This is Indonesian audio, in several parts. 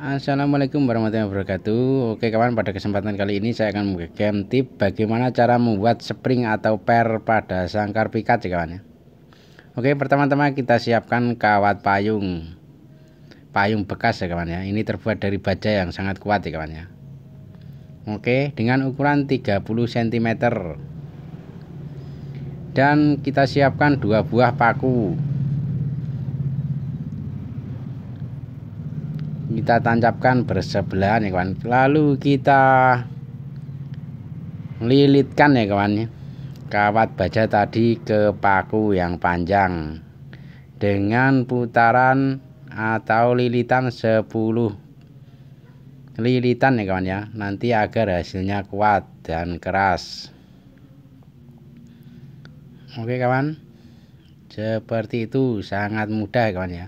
Assalamualaikum warahmatullahi wabarakatuh Oke kawan pada kesempatan kali ini saya akan memberikan tip bagaimana cara membuat spring atau per pada sangkar pikat ya kawan ya. Oke pertama-tama kita siapkan kawat payung Payung bekas ya kawan ya ini terbuat dari baja yang sangat kuat ya kawan ya Oke dengan ukuran 30 cm Dan kita siapkan dua buah paku kita tancapkan bersebelahan ya kawan lalu kita lilitkan ya kawan ya. kawat baja tadi ke paku yang panjang dengan putaran atau lilitan 10 lilitan ya kawan ya nanti agar hasilnya kuat dan keras oke kawan seperti itu sangat mudah ya kawan ya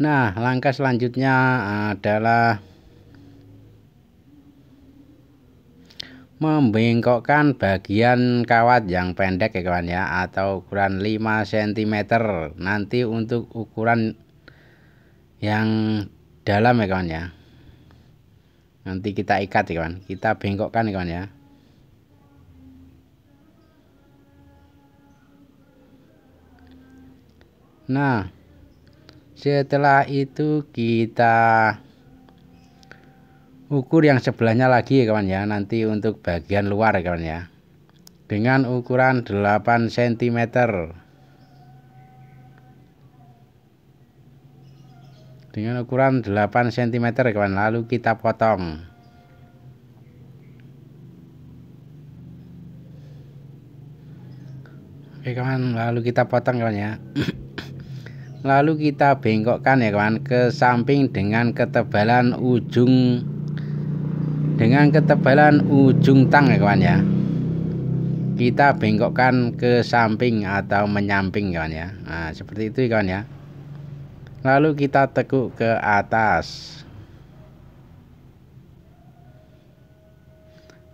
Nah, langkah selanjutnya adalah membengkokkan bagian kawat yang pendek ya kawan ya atau ukuran 5 cm. Nanti untuk ukuran yang dalam ya kawan ya. Nanti kita ikat ya kawan. Kita bengkokkan ya kawan ya. Nah, setelah itu kita ukur yang sebelahnya lagi ya kawan ya nanti untuk bagian luar ya kawan ya dengan ukuran 8 cm dengan ukuran 8 cm kawan lalu kita potong oke kawan lalu kita potong kawan ya lalu kita bengkokkan ya kawan ke samping dengan ketebalan ujung dengan ketebalan ujung tang ya kawan ya kita bengkokkan ke samping atau menyamping kawan ya nah, seperti itu kawan ya lalu kita tekuk ke atas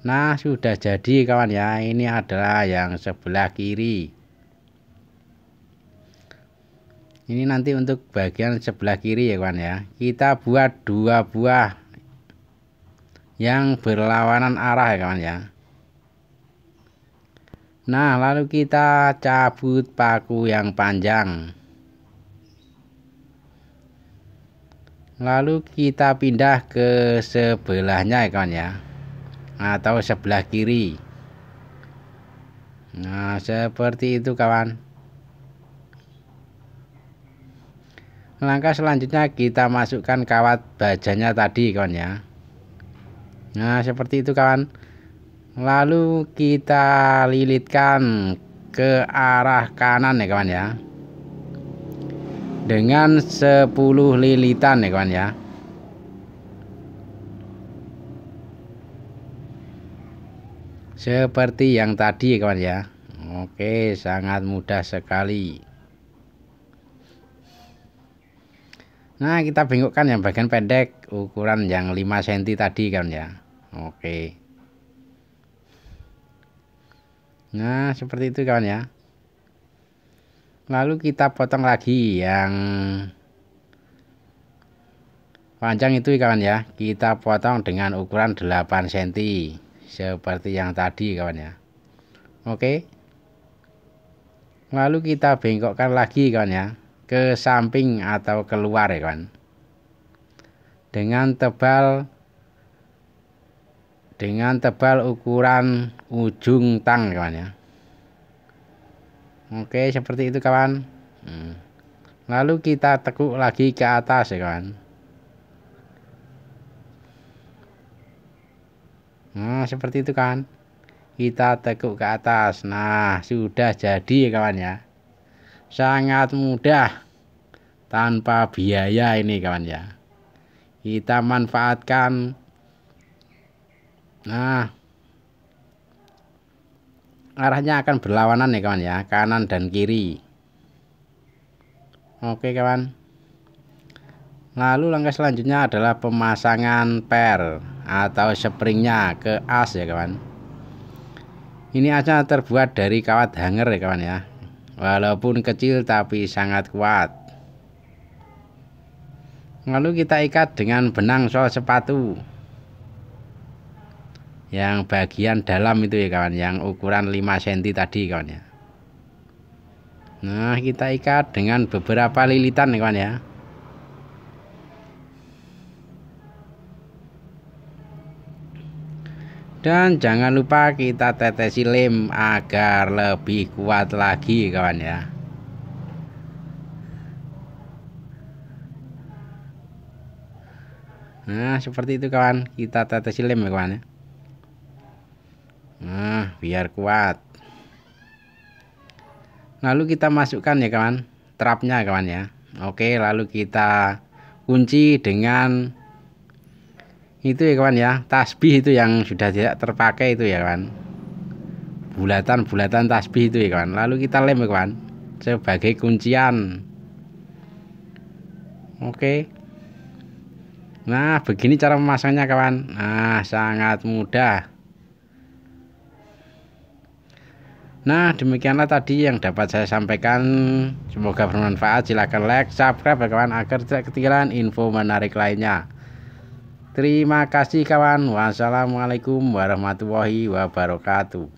nah sudah jadi kawan ya ini adalah yang sebelah kiri ini nanti untuk bagian sebelah kiri ya kawan ya kita buat dua buah yang berlawanan arah ya kawan ya nah lalu kita cabut paku yang panjang lalu kita pindah ke sebelahnya ya kawan ya atau sebelah kiri nah seperti itu kawan langkah selanjutnya kita masukkan kawat bajanya tadi kawan ya nah seperti itu kawan lalu kita lilitkan ke arah kanan ya kawan ya dengan 10 lilitan ya kawan ya seperti yang tadi kawan ya Oke sangat mudah sekali Nah, kita bengkokkan yang bagian pendek ukuran yang 5 cm tadi kan ya. Oke. Nah, seperti itu kawan ya. Lalu kita potong lagi yang panjang itu kawan ya. Kita potong dengan ukuran 8 cm seperti yang tadi kawan ya. Oke. Lalu kita bengkokkan lagi kawan ya ke samping atau keluar ya kan dengan tebal dengan tebal ukuran ujung tang kawan ya oke seperti itu kawan hmm. lalu kita tekuk lagi ke atas ya kan nah seperti itu kan kita tekuk ke atas nah sudah jadi ya kawan ya sangat mudah tanpa biaya ini kawan ya kita manfaatkan nah arahnya akan berlawanan ya kawan ya kanan dan kiri oke kawan lalu langkah selanjutnya adalah pemasangan per atau springnya ke as ya kawan ini asnya terbuat dari kawat hanger ya kawan ya walaupun kecil tapi sangat kuat lalu kita ikat dengan benang sol sepatu yang bagian dalam itu ya kawan yang ukuran 5 cm tadi kawan ya nah kita ikat dengan beberapa lilitan ya kawan ya dan jangan lupa kita tetesi lem agar lebih kuat lagi kawan ya nah seperti itu kawan kita tetes lem ya kawan ya nah biar kuat lalu kita masukkan ya kawan trapnya kawan ya oke lalu kita kunci dengan itu ya kawan ya tasbih itu yang sudah tidak terpakai itu ya kawan bulatan-bulatan tasbih itu ya kawan lalu kita lem ya kawan sebagai kuncian oke Nah, begini cara memasangnya kawan. Nah, sangat mudah. Nah, demikianlah tadi yang dapat saya sampaikan. Semoga bermanfaat. Silahkan like, subscribe ya kawan agar tidak ketinggalan info menarik lainnya. Terima kasih kawan. Wassalamualaikum warahmatullahi wabarakatuh.